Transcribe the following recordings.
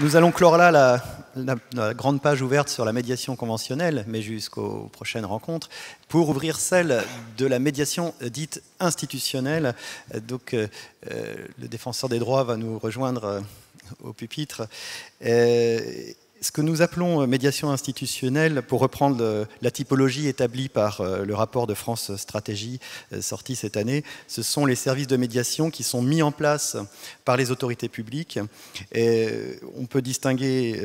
Nous allons clore là la, grande page ouverte sur la médiation conventionnelle, mais jusqu'aux prochaines rencontres, pour ouvrir celle de la médiation dite institutionnelle. Donc, euh, euh, le défenseur des droits va nous rejoindre euh, au pupitre ce que nous appelons euh, médiation institutionnelle, pour reprendre la typologie établie par euh, le rapport de France Stratégie euh, sorti cette année, ce sont les services de médiation qui sont mis en place par les autorités publiques. on peut distinguer,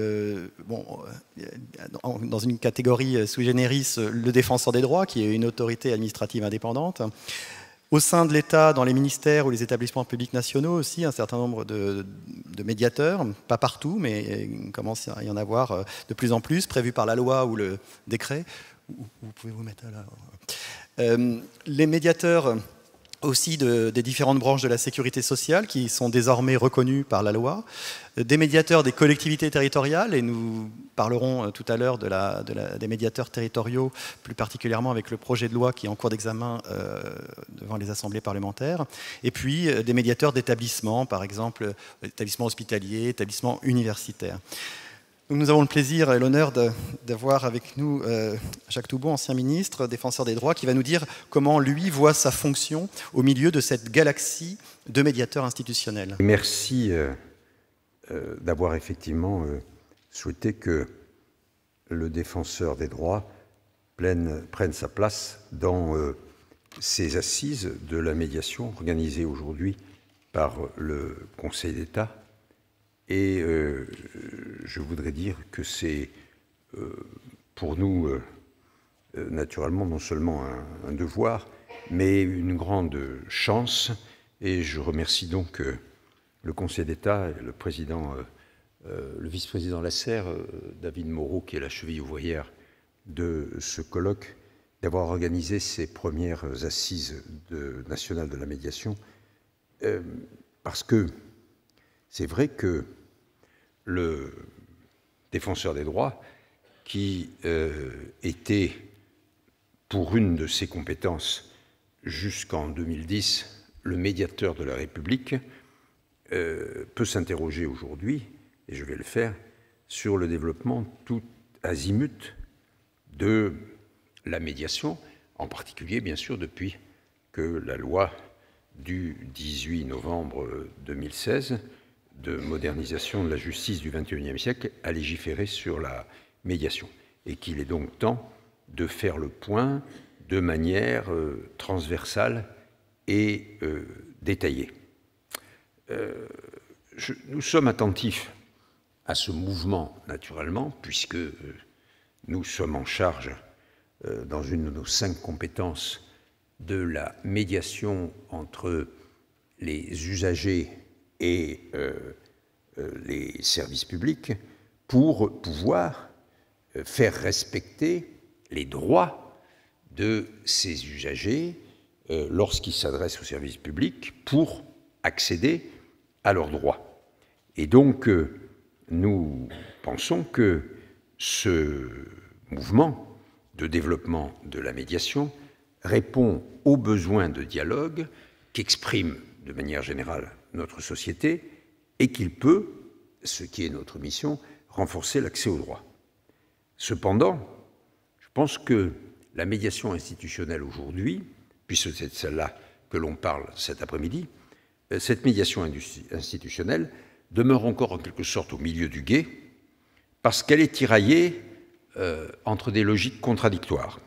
dans une catégorie sous generis, le défenseur des droits, qui est une autorité administrative indépendante. Au sein de l'État, dans les ministères ou les établissements publics nationaux aussi, un certain nombre de, médiateurs, pas partout, mais il commence à y en avoir euh, de plus en plus, prévus par la loi ou le décret. Vous pouvez vous mettre là. Euh, les médiateurs aussi des différentes branches de la sécurité sociale qui sont désormais reconnues par la loi, des médiateurs des collectivités territoriales, et nous parlerons euh, tout à l'heure de des médiateurs territoriaux, plus particulièrement avec le projet de loi qui est en cours d'examen euh, devant les assemblées parlementaires, et puis euh, des médiateurs d'établissements, par exemple établissements hospitaliers, établissements universitaires nous avons le plaisir et l'honneur d'avoir avec nous euh, Jacques Toubon, ancien ministre, défenseur des droits, qui va nous dire comment lui voit sa fonction au milieu de cette galaxie de médiateurs institutionnels. Merci euh, euh, d'avoir effectivement souhaité que le défenseur des droits prenne, prenne sa place dans ces assises de la médiation organisées aujourd'hui par le Conseil d'État et euh, je voudrais dire que c'est euh, pour nous, euh, naturellement, non seulement un, devoir, mais une grande chance. Et je remercie donc le Conseil d'État, le président, le vice-président Lasserre, David Moreau, qui est la cheville ouvrière de ce colloque, d'avoir organisé ces premières assises nationales de la médiation. parce que c'est vrai que le défenseur des droits qui euh, était, pour une de ses compétences jusqu'en 2010, le médiateur de la République, euh, peut s'interroger aujourd'hui, et je vais le faire, sur le développement tout azimut de la médiation, en particulier, bien sûr, depuis que la loi du 18 novembre 2016 de modernisation de la justice du XXIe siècle à légiférer sur la médiation et qu'il est donc temps de faire le point de manière euh, transversale et euh, détaillée. Euh, nous sommes attentifs à ce mouvement, naturellement, puisque nous sommes en charge, dans une de nos cinq compétences, de la médiation entre les usagers et euh, euh, les services publics pour pouvoir euh, faire respecter les droits de ces usagers lorsqu'ils s'adressent aux services publics pour accéder à leurs droits. Et donc, nous pensons que ce mouvement de développement de la médiation répond aux besoins de dialogue qu'exprime de manière générale notre société et qu'il peut, ce qui est notre mission, renforcer l'accès au droit. Cependant, je pense que la médiation institutionnelle aujourd'hui, puisque c'est celle-là que l'on parle cet après-midi, euh, cette médiation institutionnelle demeure encore en quelque sorte au milieu du guet, parce qu'elle est tiraillée euh, entre des logiques contradictoires.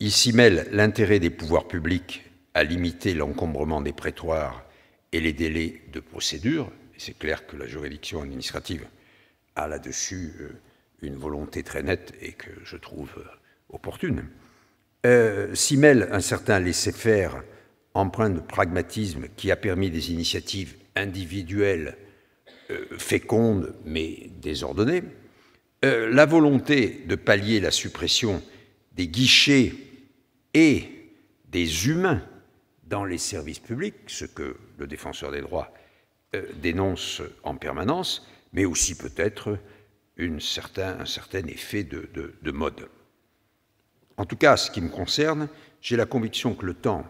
Il s'y mêle l'intérêt des pouvoirs publics à limiter l'encombrement des prétoires et les délais de procédure. C'est clair que la juridiction administrative a là-dessus euh, une volonté très nette et que je trouve euh, opportune. Euh, s'y mêle un certain laisser-faire empreint de pragmatisme qui a permis des initiatives individuelles fécondes mais désordonnées. la volonté de pallier la suppression des guichets et des humains dans les services publics, ce que le défenseur des droits euh, dénonce en permanence, mais aussi peut-être un certain effet de, de mode. En tout cas, ce qui me concerne, j'ai la conviction que le temps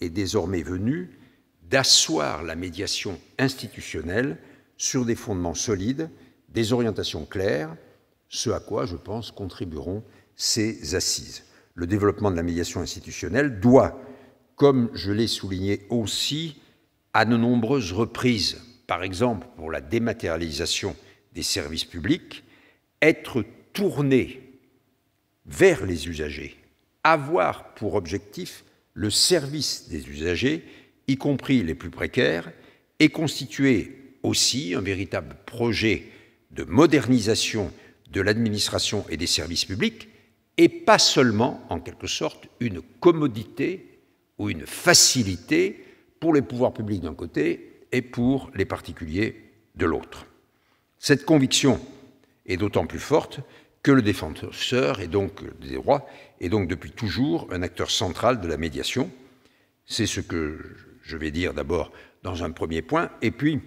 est désormais venu d'asseoir la médiation institutionnelle sur des fondements solides, des orientations claires, ce à quoi, je pense, contribueront ces assises. Le développement de la médiation institutionnelle doit, comme je l'ai souligné aussi à de nombreuses reprises, par exemple pour la dématérialisation des services publics, être tourné vers les usagers, avoir pour objectif le service des usagers, y compris les plus précaires, et constituer aussi un véritable projet de modernisation de l'administration et des services publics, et pas seulement, en quelque sorte, une commodité ou une facilité pour les pouvoirs publics d'un côté et pour les particuliers de l'autre. Cette conviction est d'autant plus forte que le défenseur donc des droits est donc depuis toujours un acteur central de la médiation. C'est ce que je vais dire d'abord dans un premier point, et puis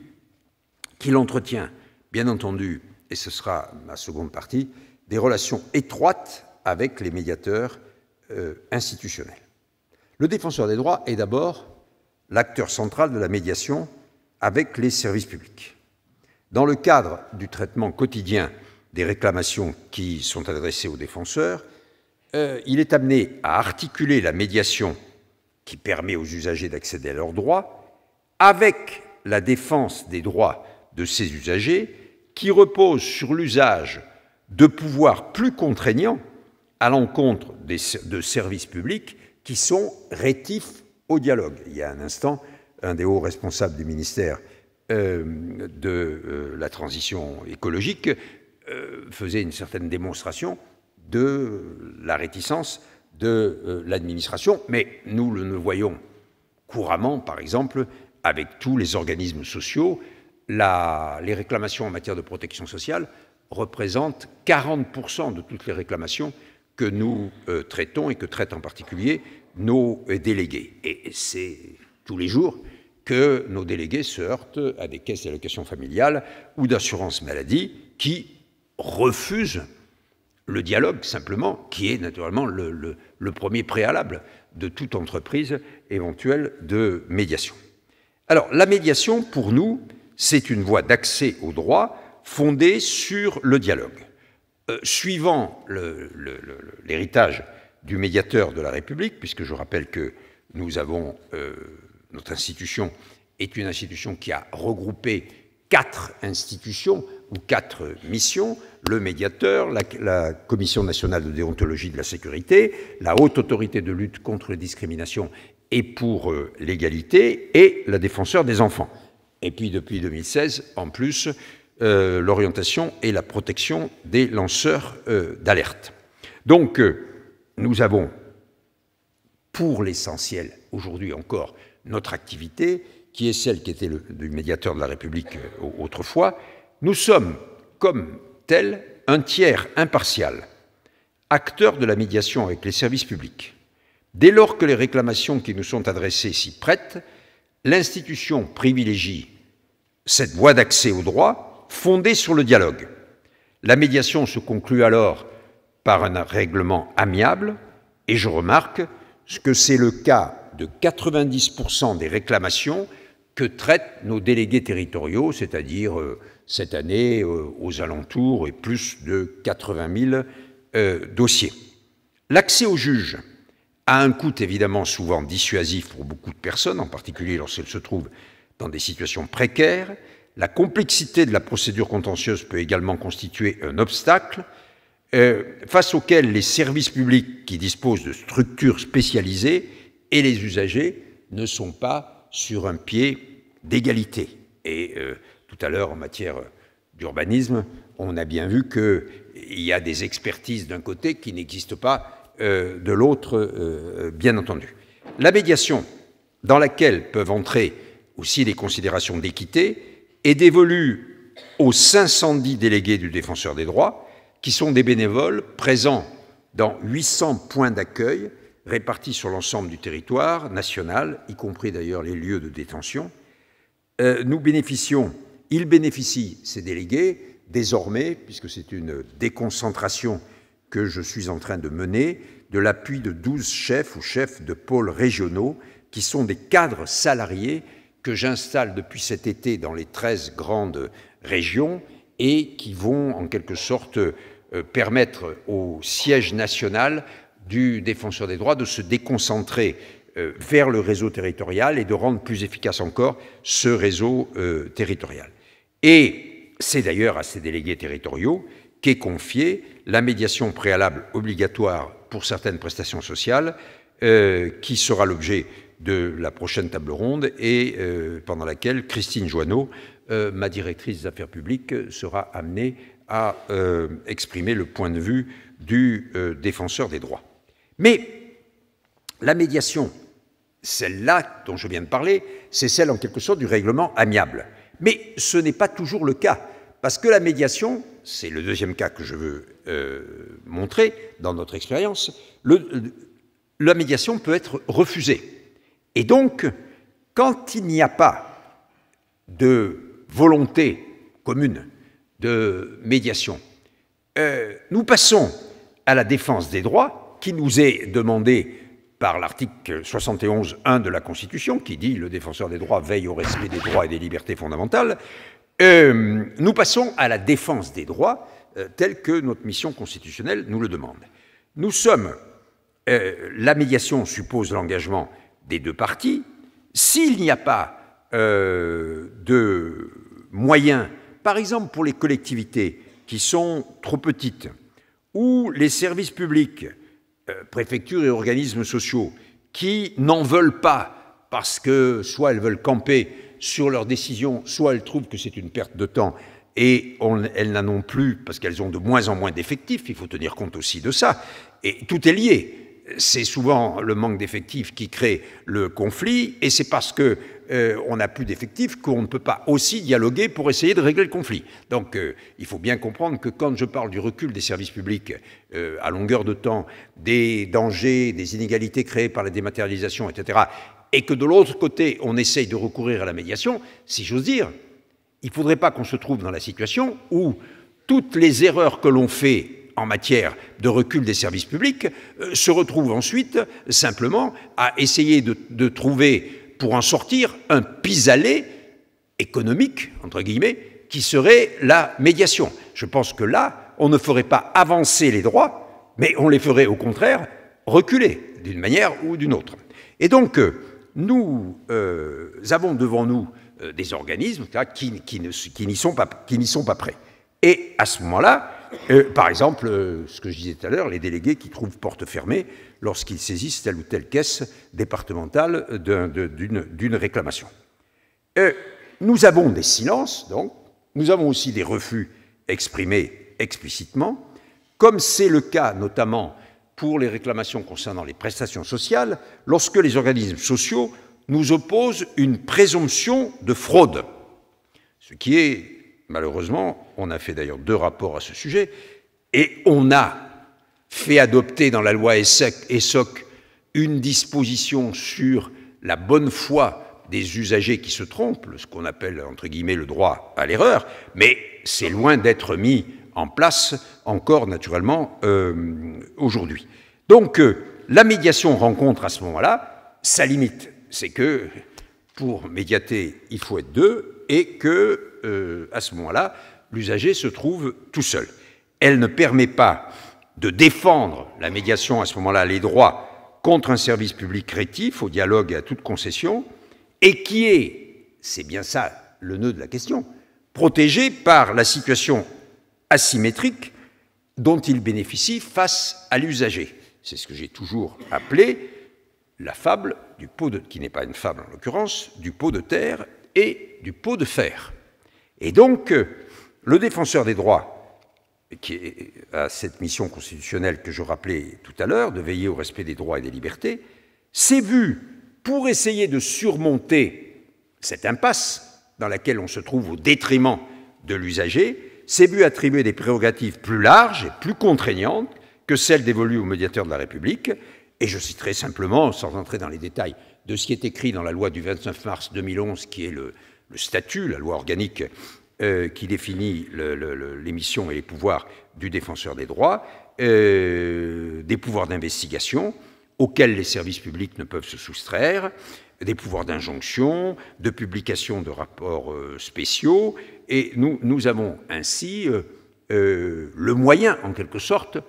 qu'il entretient, bien entendu, et ce sera ma seconde partie, des relations étroites avec les médiateurs euh, institutionnels. Le défenseur des droits est d'abord l'acteur central de la médiation avec les services publics. Dans le cadre du traitement quotidien des réclamations qui sont adressées aux défenseurs, euh, il est amené à articuler la médiation qui permet aux usagers d'accéder à leurs droits avec la défense des droits de ces usagers qui repose sur l'usage de pouvoirs plus contraignants à l'encontre de services publics qui sont rétifs au dialogue. Il y a un instant, un des hauts responsables du ministère euh, de euh, la transition écologique euh, faisait une certaine démonstration de la réticence de l'administration, mais nous le voyons couramment, par exemple, avec tous les organismes sociaux, les réclamations en matière de protection sociale représentent 40% de toutes les réclamations que nous traitons et que traitent en particulier nos délégués. Et c'est tous les jours que nos délégués se heurtent à des caisses d'allocations familiales ou d'assurance maladie qui refusent le dialogue simplement, qui est naturellement le, premier préalable de toute entreprise éventuelle de médiation. Alors la médiation, pour nous, c'est une voie d'accès au droit fondée sur le dialogue. Euh, suivant l'héritage du médiateur de la République, puisque je rappelle que nous avons, euh, notre institution est une institution qui a regroupé quatre institutions ou quatre missions, le médiateur, la, Commission nationale de déontologie de la sécurité, la haute autorité de lutte contre les discriminations et pour euh, l'égalité, et la défenseur des enfants. Et puis depuis 2016, en plus, euh, l'orientation et la protection des lanceurs d'alerte. Donc, nous avons, pour l'essentiel, aujourd'hui encore, notre activité, qui est celle qui était le, du médiateur de la République euh, autrefois, nous sommes, comme tel, un tiers impartial, acteur de la médiation avec les services publics. Dès lors que les réclamations qui nous sont adressées s'y prêtent, l'institution privilégie cette voie d'accès au droit fondée sur le dialogue. La médiation se conclut alors par un règlement amiable, et je remarque que c'est le cas de 90% des réclamations que traitent nos délégués territoriaux, c'est-à-dire euh, cette année euh, aux alentours et plus de 80 000 euh, dossiers. L'accès au juge a un coût évidemment souvent dissuasif pour beaucoup de personnes, en particulier lorsqu'elles se trouvent dans des situations précaires. La complexité de la procédure contentieuse peut également constituer un obstacle euh, face auxquels les services publics qui disposent de structures spécialisées et les usagers ne sont pas sur un pied d'égalité. Et euh, tout à l'heure, en matière d'urbanisme, on a bien vu qu'il y a des expertises d'un côté qui n'existent pas euh, de l'autre, bien entendu. La médiation, dans laquelle peuvent entrer aussi les considérations d'équité, est dévolue aux 510 délégués du défenseur des droits, qui sont des bénévoles présents dans 800 points d'accueil répartis sur l'ensemble du territoire national, y compris d'ailleurs les lieux de détention. Euh, nous bénéficions, ils bénéficient, ces délégués, désormais, puisque c'est une déconcentration que je suis en train de mener, de l'appui de 12 chefs ou chefs de pôles régionaux qui sont des cadres salariés que j'installe depuis cet été dans les 13 grandes régions et qui vont en quelque sorte euh, permettre au siège national du défenseur des droits de se déconcentrer euh, vers le réseau territorial et de rendre plus efficace encore ce réseau euh, territorial. Et c'est d'ailleurs à ces délégués territoriaux qu'est confiée la médiation préalable obligatoire pour certaines prestations sociales, qui sera l'objet de la prochaine table ronde et euh, pendant laquelle Christine Joanneau, euh, ma directrice des affaires publiques, sera amenée à euh, exprimer le point de vue du défenseur des droits. Mais la médiation, celle-là dont je viens de parler, c'est celle en quelque sorte du règlement amiable. Mais ce n'est pas toujours le cas, parce que la médiation, c'est le deuxième cas que je veux montrer dans notre expérience, la médiation peut être refusée. Et donc, quand il n'y a pas de volonté commune de médiation, euh, nous passons à la défense des droits qui nous est demandée par l'article 71.1 de la Constitution, qui dit le défenseur des droits veille au respect des droits et des libertés fondamentales, euh, nous passons à la défense des droits tels euh, telle que notre mission constitutionnelle nous le demande. Nous sommes, la médiation suppose l'engagement des deux parties, s'il n'y a pas euh, de moyens, par exemple pour les collectivités qui sont trop petites, ou les services publics, euh, préfectures et organismes sociaux, qui n'en veulent pas parce que soit elles veulent camper sur leurs décisions, soit elles trouvent que c'est une perte de temps et elles n'en ont plus parce qu'elles ont de moins en moins d'effectifs, il faut tenir compte aussi de ça, et tout est lié c'est souvent le manque d'effectifs qui crée le conflit, et c'est parce que euh, on n'a plus d'effectifs qu'on ne peut pas aussi dialoguer pour essayer de régler le conflit. Donc euh, il faut bien comprendre que quand je parle du recul des services publics euh, à longueur de temps, des dangers, des inégalités créées par la dématérialisation, etc., et que de l'autre côté, on essaye de recourir à la médiation, si j'ose dire, il ne faudrait pas qu'on se trouve dans la situation où toutes les erreurs que l'on fait en matière de recul des services publics euh, se retrouve ensuite simplement à essayer de, trouver, pour en sortir, un pis-aller économique, entre guillemets, qui serait la médiation. Je pense que là, on ne ferait pas avancer les droits, mais on les ferait au contraire reculer, d'une manière ou d'une autre. Et donc, euh, nous euh, avons devant nous des organismes qui, n'y sont, pas, sont pas prêts. Et à ce moment-là, euh, par exemple, euh, ce que je disais tout à l'heure, les délégués qui trouvent porte fermée lorsqu'ils saisissent telle ou telle caisse départementale d'une réclamation. Euh, nous avons des silences, donc, nous avons aussi des refus exprimés explicitement, comme c'est le cas notamment pour les réclamations concernant les prestations sociales, lorsque les organismes sociaux nous opposent une présomption de fraude, ce qui est malheureusement, on a fait d'ailleurs deux rapports à ce sujet, et on a fait adopter dans la loi ESSOC une disposition sur la bonne foi des usagers qui se trompent, ce qu'on appelle entre guillemets le droit à l'erreur, mais c'est loin d'être mis en place encore naturellement euh, aujourd'hui. Donc euh, la médiation rencontre à ce moment-là sa limite, c'est que pour médiater il faut être deux et que euh, à ce moment-là, l'usager se trouve tout seul. Elle ne permet pas de défendre la médiation à ce moment-là, les droits contre un service public rétif au dialogue et à toute concession, et qui est, c'est bien ça le nœud de la question, protégé par la situation asymétrique dont il bénéficie face à l'usager. C'est ce que j'ai toujours appelé la fable du pot de, qui n'est pas une fable en l'occurrence, du pot de terre et du pot de fer. Et donc, euh, le défenseur des droits, qui a euh, cette mission constitutionnelle que je rappelais tout à l'heure, de veiller au respect des droits et des libertés, s'est vu, pour essayer de surmonter cette impasse dans laquelle on se trouve au détriment de l'usager, s'est vu attribuer des prérogatives plus larges et plus contraignantes que celles dévolues au médiateur de la République. Et je citerai simplement, sans entrer dans les détails, de ce qui est écrit dans la loi du 29 mars 2011, qui est le, le statut, la loi organique euh, qui définit les missions et les pouvoirs du défenseur des droits, euh, des pouvoirs d'investigation auxquels les services publics ne peuvent se soustraire, des pouvoirs d'injonction, de publication de rapports euh, spéciaux, et nous, avons ainsi le moyen, en quelque sorte,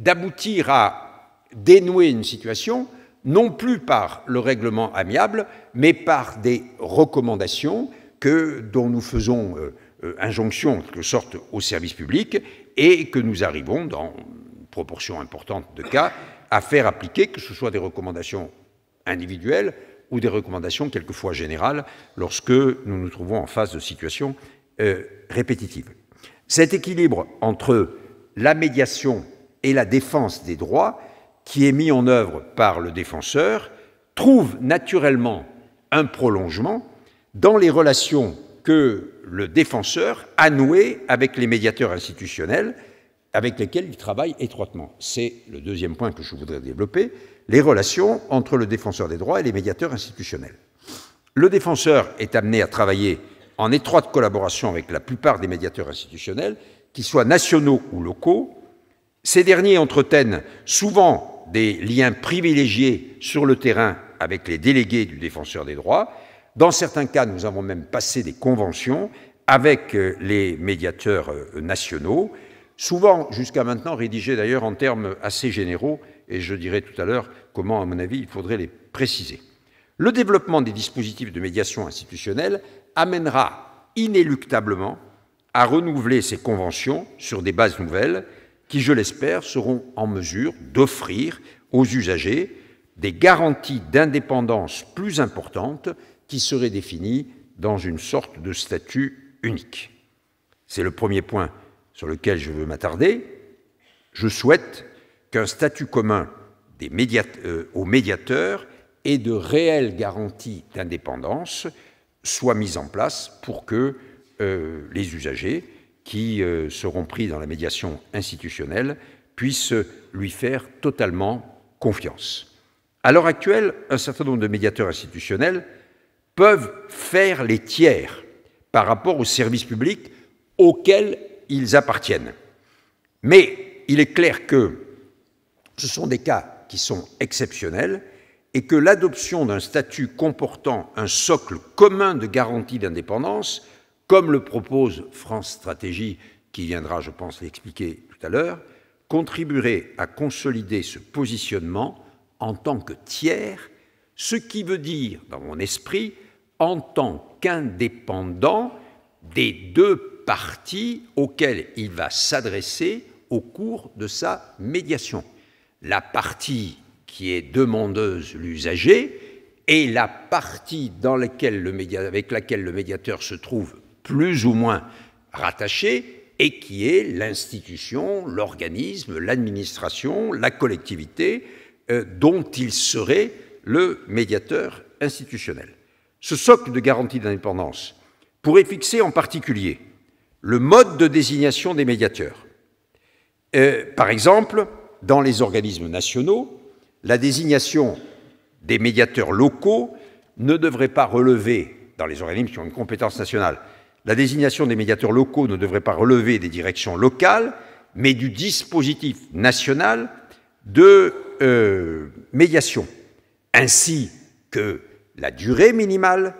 d'aboutir à dénouer une situation, non plus par le règlement amiable, mais par des recommandations que, dont nous faisons euh, euh, injonction, en quelque sorte, au service public, et que nous arrivons, dans une proportion importante de cas, à faire appliquer, que ce soit des recommandations individuelles ou des recommandations quelquefois générales, lorsque nous nous trouvons en face de situations euh, répétitives. Cet équilibre entre la médiation et la défense des droits, qui est mis en œuvre par le défenseur, trouve naturellement un prolongement dans les relations que le défenseur a nouées avec les médiateurs institutionnels avec lesquels il travaille étroitement. C'est le deuxième point que je voudrais développer, les relations entre le défenseur des droits et les médiateurs institutionnels. Le défenseur est amené à travailler en étroite collaboration avec la plupart des médiateurs institutionnels, qu'ils soient nationaux ou locaux. Ces derniers entretiennent souvent des liens privilégiés sur le terrain avec les délégués du défenseur des droits dans certains cas, nous avons même passé des conventions avec euh, les médiateurs euh, nationaux, souvent jusqu'à maintenant rédigées d'ailleurs en termes assez généraux, et je dirai tout à l'heure comment, à mon avis, il faudrait les préciser. Le développement des dispositifs de médiation institutionnelle amènera inéluctablement à renouveler ces conventions sur des bases nouvelles qui, je l'espère, seront en mesure d'offrir aux usagers des garanties d'indépendance plus importantes qui serait défini dans une sorte de statut unique. C'est le premier point sur lequel je veux m'attarder. Je souhaite qu'un statut commun des euh, aux médiateurs et de réelles garanties d'indépendance soient mises en place pour que euh, les usagers qui euh, seront pris dans la médiation institutionnelle puissent lui faire totalement confiance. À l'heure actuelle, un certain nombre de médiateurs institutionnels peuvent faire les tiers par rapport aux services publics auxquels ils appartiennent. Mais il est clair que ce sont des cas qui sont exceptionnels et que l'adoption d'un statut comportant un socle commun de garantie d'indépendance, comme le propose France Stratégie, qui viendra, je pense, l'expliquer tout à l'heure, contribuerait à consolider ce positionnement en tant que tiers, ce qui veut dire, dans mon esprit, en tant qu'indépendant des deux parties auxquelles il va s'adresser au cours de sa médiation. La partie qui est demandeuse, l'usager, et la partie dans laquelle avec laquelle le médiateur se trouve plus ou moins rattaché et qui est l'institution, l'organisme, l'administration, la collectivité euh, dont il serait le médiateur institutionnel. Ce socle de garantie d'indépendance pourrait fixer en particulier le mode de désignation des médiateurs. Euh, par exemple, dans les organismes nationaux, la désignation des médiateurs locaux ne devrait pas relever, dans les organismes qui ont une compétence nationale, la désignation des médiateurs locaux ne devrait pas relever des directions locales, mais du dispositif national de euh, médiation, ainsi que la durée minimale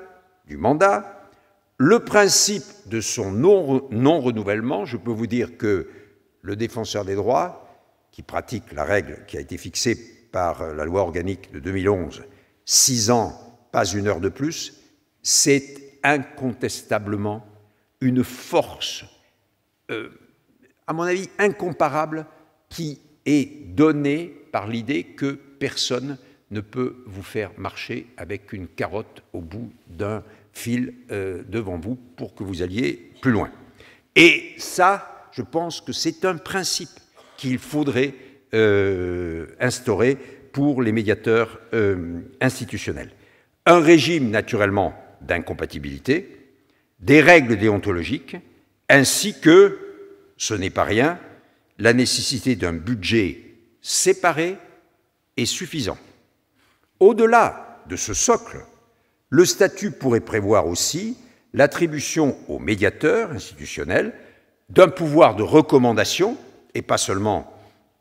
du mandat, le principe de son non-renouvellement. Je peux vous dire que le défenseur des droits, qui pratique la règle qui a été fixée par euh, la loi organique de 2011, six ans, pas une heure de plus, c'est incontestablement une force, euh, à mon avis, incomparable qui est donnée par l'idée que personne ne peut vous faire marcher avec une carotte au bout d'un fil euh, devant vous pour que vous alliez plus loin. Et ça, je pense que c'est un principe qu'il faudrait euh, instaurer pour les médiateurs euh, institutionnels. Un régime, naturellement, d'incompatibilité, des règles déontologiques, ainsi que, ce n'est pas rien, la nécessité d'un budget séparé et suffisant. Au-delà de ce socle, le statut pourrait prévoir aussi l'attribution au médiateur institutionnel d'un pouvoir de recommandation, et pas seulement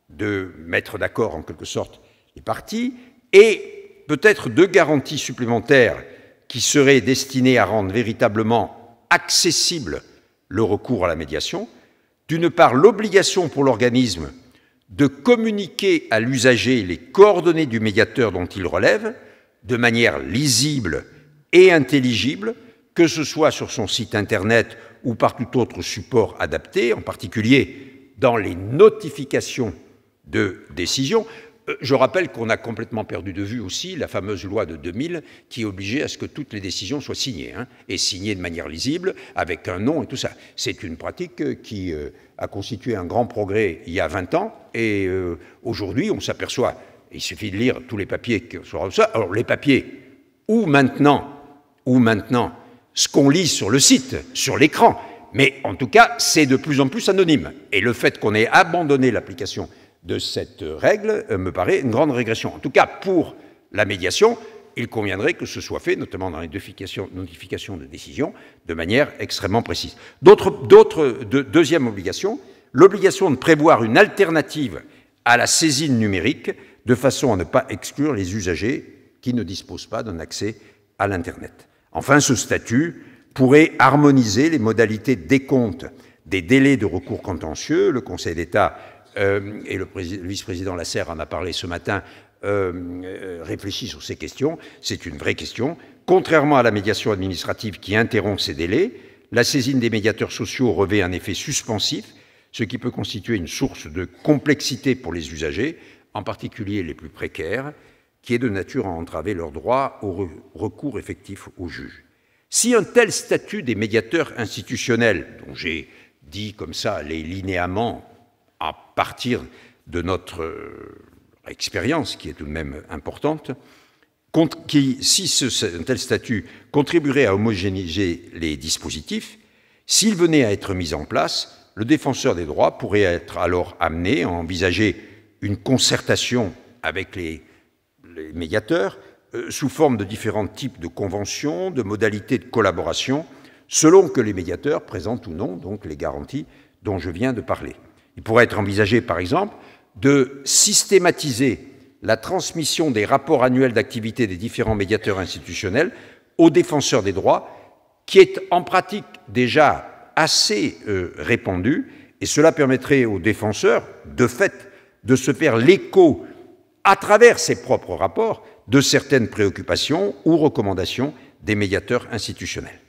de mettre d'accord en quelque sorte les parties, et peut-être deux garanties supplémentaires qui seraient destinées à rendre véritablement accessible le recours à la médiation. D'une part, l'obligation pour l'organisme de communiquer à l'usager les coordonnées du médiateur dont il relève de manière lisible et intelligible, que ce soit sur son site Internet ou par tout autre support adapté, en particulier dans les notifications de décision. Euh, je rappelle qu'on a complètement perdu de vue aussi la fameuse loi de 2000 qui obligeait à ce que toutes les décisions soient signées, hein, et signées de manière lisible, avec un nom et tout ça. C'est une pratique euh, qui euh, a constitué un grand progrès il y a 20 ans, et aujourd'hui on s'aperçoit, il suffit de lire tous les papiers qui alors les papiers, ou maintenant, ou maintenant, ce qu'on lit sur le site, sur l'écran, mais en tout cas c'est de plus en plus anonyme. Et le fait qu'on ait abandonné l'application de cette règle euh, me paraît une grande régression. En tout cas, pour la médiation, il conviendrait que ce soit fait, notamment dans les notifications de décision, de manière extrêmement précise. D'autres, deuxième obligation, l'obligation de prévoir une alternative à la saisine numérique, de façon à ne pas exclure les usagers qui ne disposent pas d'un accès à l'Internet. Enfin, ce statut pourrait harmoniser les modalités décompte des délais de recours contentieux. Le Conseil d'État euh, et le, vice-président Lasserre en a parlé ce matin, euh, euh, réfléchit sur ces questions. C'est une vraie question. Contrairement à la médiation administrative qui interrompt ces délais, la saisine des médiateurs sociaux revêt un effet suspensif, ce qui peut constituer une source de complexité pour les usagers, en particulier les plus précaires, qui est de nature à entraver leur droit au recours effectif au juge. Si un tel statut des médiateurs institutionnels, dont j'ai dit comme ça les linéaments à partir de notre euh, expérience, qui est tout de même importante, si un tel statut contribuerait à homogénéiser les dispositifs, s'il venait à être mis en place, le défenseur des droits pourrait être alors amené à envisager une concertation avec les, médiateurs euh, sous forme de différents types de conventions, de modalités de collaboration, selon que les médiateurs présentent ou non donc les garanties dont je viens de parler. Il pourrait être envisagé, par exemple, de systématiser la transmission des rapports annuels d'activité des différents médiateurs institutionnels aux défenseurs des droits, qui est en pratique déjà assez euh, répandue, et cela permettrait aux défenseurs, de fait, de se faire l'écho, à travers ses propres rapports, de certaines préoccupations ou recommandations des médiateurs institutionnels.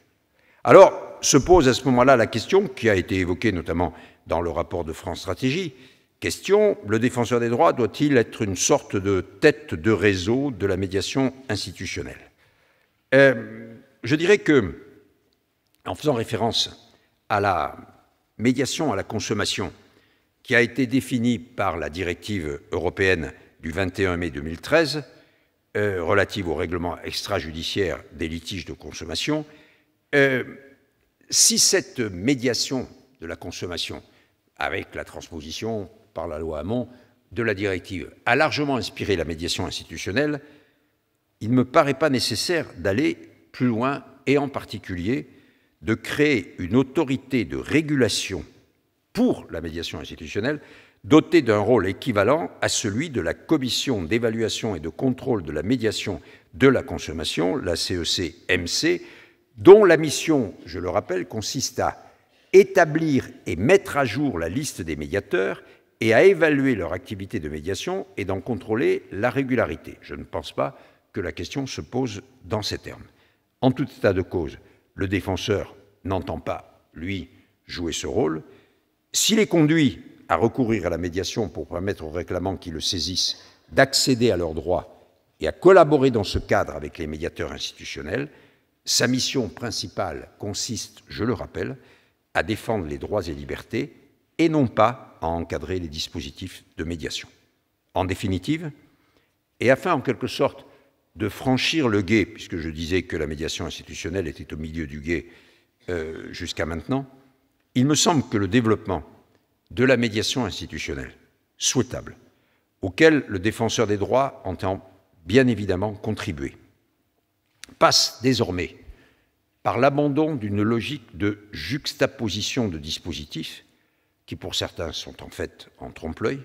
Alors, se pose à ce moment-là la question, qui a été évoquée notamment dans le rapport de France Stratégie. Question, le défenseur des droits doit-il être une sorte de tête de réseau de la médiation institutionnelle euh, Je dirais que, en faisant référence à la médiation à la consommation, qui a été définie par la directive européenne du 21 mai 2013 euh, relative au règlement extrajudiciaire des litiges de consommation, euh, si cette médiation de la consommation avec la transposition par la loi Hamon de la directive, a largement inspiré la médiation institutionnelle, il ne me paraît pas nécessaire d'aller plus loin et en particulier de créer une autorité de régulation pour la médiation institutionnelle dotée d'un rôle équivalent à celui de la commission d'évaluation et de contrôle de la médiation de la consommation, la CEC-MC, e dont la mission, je le rappelle, consiste à établir et mettre à jour la liste des médiateurs et à évaluer leur activité de médiation et d'en contrôler la régularité. Je ne pense pas que la question se pose dans ces termes. En tout état de cause, le défenseur n'entend pas, lui, jouer ce rôle. S'il est conduit à recourir à la médiation pour permettre aux réclamants qui le saisissent d'accéder à leurs droits et à collaborer dans ce cadre avec les médiateurs institutionnels, sa mission principale consiste, je le rappelle, à défendre les droits et libertés et non pas à encadrer les dispositifs de médiation. En définitive, et afin en quelque sorte de franchir le guet, puisque je disais que la médiation institutionnelle était au milieu du guet euh, jusqu'à maintenant, il me semble que le développement de la médiation institutionnelle, souhaitable, auquel le défenseur des droits entend bien évidemment contribuer, passe désormais par l'abandon d'une logique de juxtaposition de dispositifs, qui pour certains sont en fait en trompe-l'œil,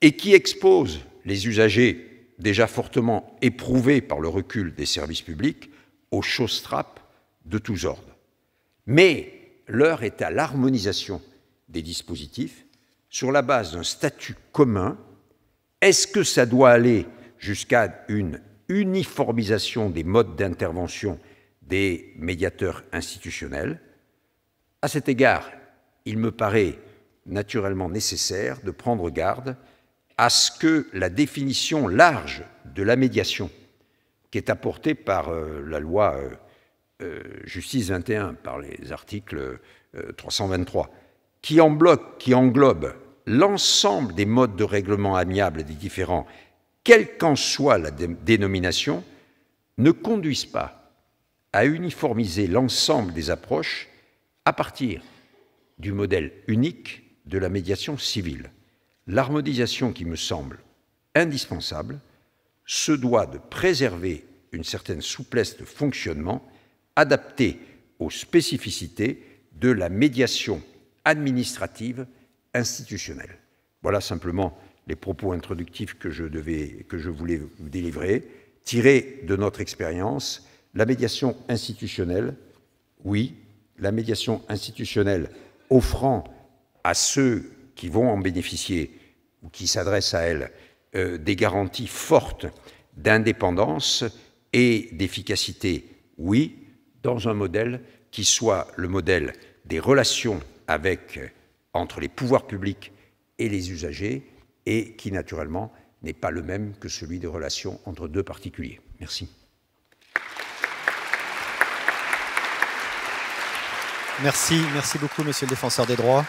et qui expose les usagers déjà fortement éprouvés par le recul des services publics aux chausses-trappes de tous ordres. Mais l'heure est à l'harmonisation des dispositifs sur la base d'un statut commun. Est-ce que ça doit aller jusqu'à une uniformisation des modes d'intervention des médiateurs institutionnels. À cet égard, il me paraît naturellement nécessaire de prendre garde à ce que la définition large de la médiation qui est apportée par euh, la loi euh, euh, Justice 21, par les articles 323, qui, en qui englobe l'ensemble des modes de règlement amiable des différents, quelle qu'en soit la dénomination, ne conduise pas à uniformiser l'ensemble des approches à partir du modèle unique de la médiation civile. L'harmonisation qui me semble indispensable se doit de préserver une certaine souplesse de fonctionnement adaptée aux spécificités de la médiation administrative institutionnelle. Voilà simplement les propos introductifs que je, devais, que je voulais vous délivrer, tirés de notre expérience la médiation institutionnelle, oui, la médiation institutionnelle offrant à ceux qui vont en bénéficier ou qui s'adressent à elle euh, des garanties fortes d'indépendance et d'efficacité, oui, dans un modèle qui soit le modèle des relations entre les pouvoirs publics et les usagers, et qui naturellement n'est pas le même que celui des relations entre deux particuliers. Merci. Merci, merci beaucoup, monsieur le défenseur des droits.